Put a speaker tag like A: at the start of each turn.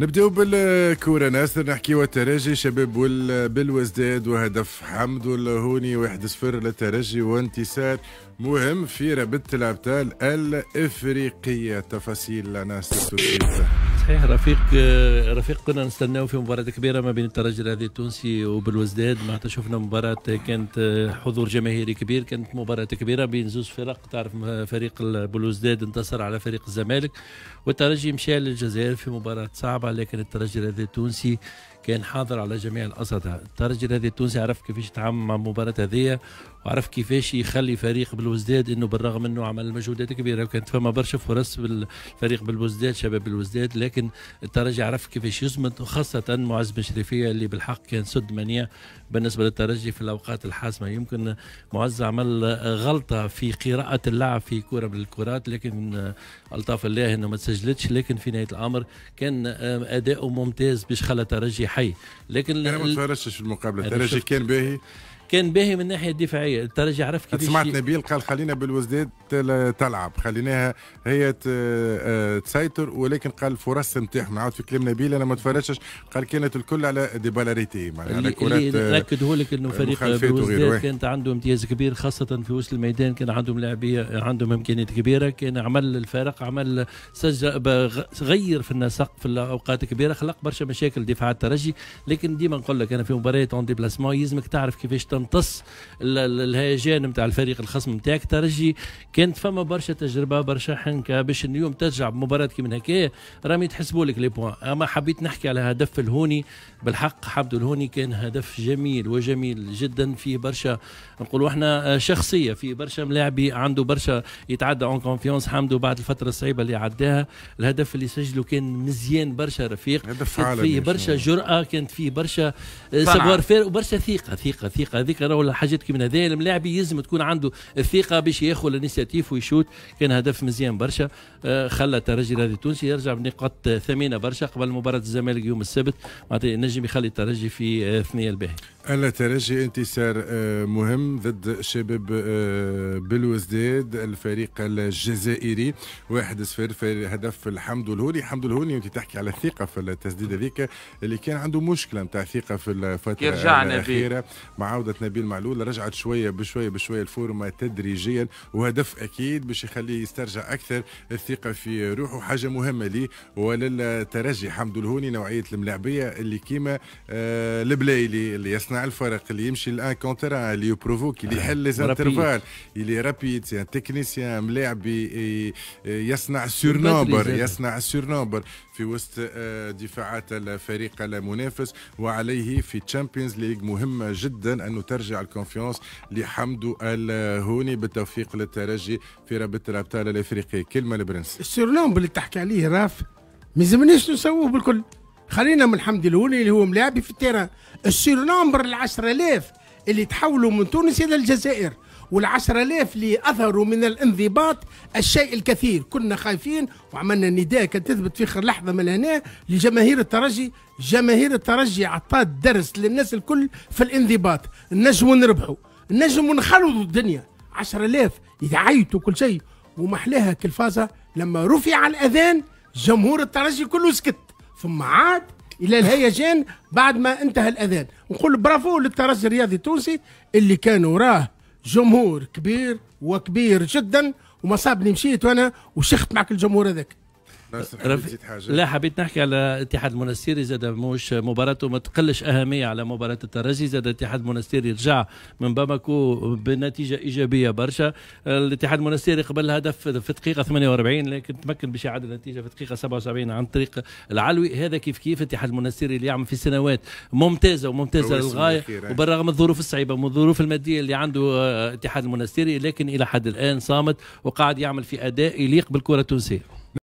A: نبداو بالكورة ناصر نحكيو الترجي شباب بالوزداد وهدف حمد اللهوني واحد صفر للترجي وانتصار مهم في رابطة الأبطال الإفريقية تفاصيل ناصر
B: صحيح رفيق رفيق كنا نستناو في مباراه كبيره ما بين الترجي الرياضي التونسي وبالوزداد معناتها شفنا مباراه كانت آه، حضور جماهيري كبير كانت مباراه كبيره بين زوج فرق تعرف آه، فريق بالوزداد انتصر على فريق الزمالك والترجي مشى للجزائر في مباراه صعبه لكن الترجي الرياضي التونسي كان حاضر على جميع الأصعدة الترجي الذي التونسي عرف كيفاش يتعامل مع المباراة هذه وعرف كيفاش يخلي فريق بالوزداد انه بالرغم انه عمل مجهودات كبيره وكانت فما برشا فرص بالفريق بالوزداد شباب بالوزداد لكن الترجي عرف كيفاش يصمد وخاصه معز شريفيه اللي بالحق كان سد منيع بالنسبه للترجي في الاوقات الحاسمه يمكن معز عمل غلطه في قراءه اللعب في كره من الكرات لكن الطاف الله انه ما تسجلتش لكن في نهايه الامر كان اداؤه ممتاز باش خلى الترجي حي لكن انا ما في المقابله الترجي كان باهي كان باهي من الناحيه الدفاعيه الترجي عرف كيفاش سمعت نبيل
A: قال خلينا بالوزداد تلعب خليناها هي آه، آه، تسيطر ولكن قال الفرص نتاعهم نعاود في كلام نبيل انا ما تفرجتش قال كانت الكل على ديبالاريتي معناها على كرات آه، ناكده لك انه فريق بالوزداد
B: كانت عنده امتياز كبير خاصه في وسط الميدان كان عندهم لاعبيه عندهم امكانيات كبيره كان عمل الفارق عمل سجل غير في النسق في الاوقات الكبيره خلق برشا مشاكل دفاع الترجي لكن ديما نقول لك انا في مباريات اون ديبلاسمون يلزمك تعرف كيفاش تمتص الهيجان نتاع الفريق الخصم نتاعك ترجي كانت فما برشا تجربه برشا حنكه باش اليوم ترجع بمباراه كيما هكا رامي تحسبوا لك لي بوان اما حبيت نحكي على هدف الهوني بالحق حمد الهوني كان هدف جميل وجميل جدا فيه برشا نقولوا احنا آه، شخصيه فيه برشا ملاعبي عنده برشا يتعدى اون كونفيونس حمد بعد الفتره الصعيبه اللي عداها الهدف اللي سجله كان مزيان برشا رفيق هدف كانت فيه برشا جرأة كانت فيه برشا آه، سافوار فير وبرشا ثقة ثقة ثقة هذيك راهو حاجات كيما هذيا هذايا الملاعب يلزم تكون عنده الثقه باش ياخذ الانيسياتيف ويشوت كان هدف مزيان برشا آه، خلى الترجي الرياضي التونسي يرجع بنقاط ثمينه برشا قبل مباراه الزمالك يوم السبت معناتها ينجم يخلي الترجي في آه، ثنيه الباهي الا ترجي
A: انتصار آه، مهم ضد شباب بلوزداد الفريق الجزائري واحد صفر في هدف الحمد الهوني حمد الهوني انت تحكي على الثقه في التسديده هذيك اللي كان عنده مشكله نتاع ثقه في الفتره الاخيره مع عوده اداره نبيل معلول رجعت شويه بشويه بشويه الفورمه تدريجيا وهدف اكيد باش يخليه يسترجع اكثر الثقه في روحه حاجه مهمه لي وللترجي حمد الهوني نوعيه الملاعبيه اللي كيما آه، البلايلي اللي يصنع الفرق اللي يمشي الان كونتر اللي يبروفوكي اللي يحل آه، ليزانترفال اللي رابيد سيان تكنيسيان ملاعبي آه، يصنع سور نومبر يصنع سور نومبر في وسط دفاعات الفريق المنافس وعليه في تشامبيونز ليج مهمه جدا انه وترجع الكونفيونس لحمدو الهوني بالتوفيق للترجي في رابطه الابطال الافريقي كلمه البرنس
C: السيرنوم اللي تحكي عليه راف ما يلزمناش نسووه بالكل خلينا من حمدي الهوني اللي هو ملاعبي في التيران السيرنوم ال 10000 اللي تحولوا من تونس إلى الجزائر والعشرة آلاف اللي أظهروا من الانضباط الشيء الكثير كنا خايفين وعملنا نداء كانت تثبت في آخر لحظة من هنا لجماهير الترجي جماهير الترجي عطات درس للناس الكل في الانضباط نجموا نربحوا نجموا نخلطوا الدنيا 10000 آلاف يعيطوا كل شيء ومحلاها كلفازة لما رفع الأذان جمهور الترجي كله سكت ثم عاد الى الهيجان بعد ما انتهى الاذان نقول برافو للترجي الرياضي التونسي اللي كان وراه جمهور كبير وكبير جدا وما صابني مشيت وانا وشخت معك الجمهور هذاك
B: أه، رف... حاجة. لا حبيت نحكي على اتحاد المنستيري زاد موش مباراته ما تقلش اهميه على مباراه الترجي زاد اتحاد المنستيري رجع من باماكو بنتيجه ايجابيه برشا الاتحاد المنستيري قبل هدف في دقيقه 48 لكن تمكن باش يعدل النتيجه في دقيقه 77 عن طريق العلوي هذا كيف كيف اتحاد المنستيري اللي يعمل في سنوات ممتازه وممتازه للغايه إيه. وبالرغم الظروف الصعيبه والظروف الماديه اللي عنده آه، اتحاد المنستيري لكن الى حد الان صامت وقاعد يعمل في اداء يليق بالكره التونسيه